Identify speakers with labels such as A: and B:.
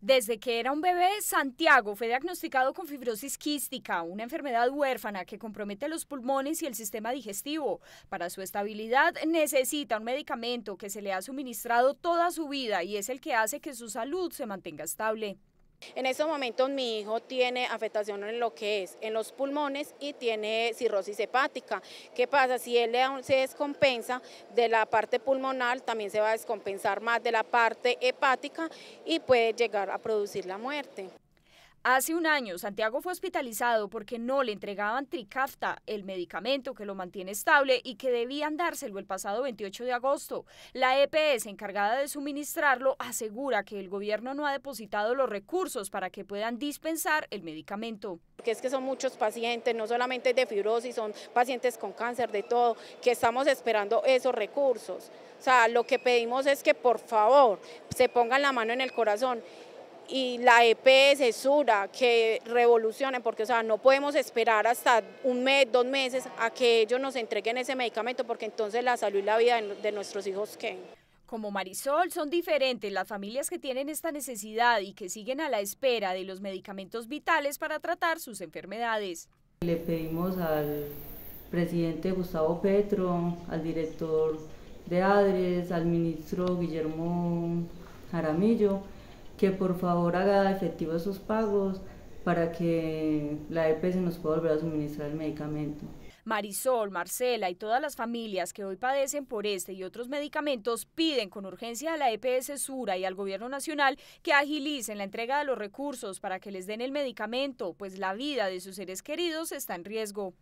A: Desde que era un bebé, Santiago fue diagnosticado con fibrosis quística, una enfermedad huérfana que compromete los pulmones y el sistema digestivo. Para su estabilidad necesita un medicamento que se le ha suministrado toda su vida y es el que hace que su salud se mantenga
B: estable. En estos momentos mi hijo tiene afectación en lo que es en los pulmones y tiene cirrosis hepática. ¿Qué pasa? Si él se descompensa de la parte pulmonar, también se va a descompensar más de la parte hepática y puede llegar a producir la muerte. Hace un año, Santiago fue hospitalizado porque no le
A: entregaban Tricafta, el medicamento que lo mantiene estable y que debían dárselo el pasado 28 de agosto. La EPS encargada de suministrarlo asegura que el gobierno no ha
B: depositado los recursos para que puedan dispensar el medicamento. Porque es que son muchos pacientes, no solamente de fibrosis, son pacientes con cáncer, de todo, que estamos esperando esos recursos. O sea, lo que pedimos es que por favor se pongan la mano en el corazón y la EPS, Sura, que revolucionen, porque o sea, no podemos esperar hasta un mes, dos meses a que ellos nos entreguen ese medicamento, porque entonces la salud y la vida de, nuestros hijos qué. Como Marisol, son diferentes las familias que tienen
A: esta necesidad y que siguen a la espera de los medicamentos vitales para tratar sus enfermedades.
C: Le pedimos al presidente Gustavo Petro, al director de ADRES, al ministro Guillermo Jaramillo, que por favor haga efectivo sus pagos para que la EPS nos pueda volver a suministrar el medicamento.
A: Marisol, Marcela y todas las familias que hoy padecen por este y otros medicamentos piden con urgencia a la EPS Sura y al Gobierno Nacional que agilicen la entrega de los recursos para que les den el medicamento, pues la vida de sus seres queridos está en riesgo.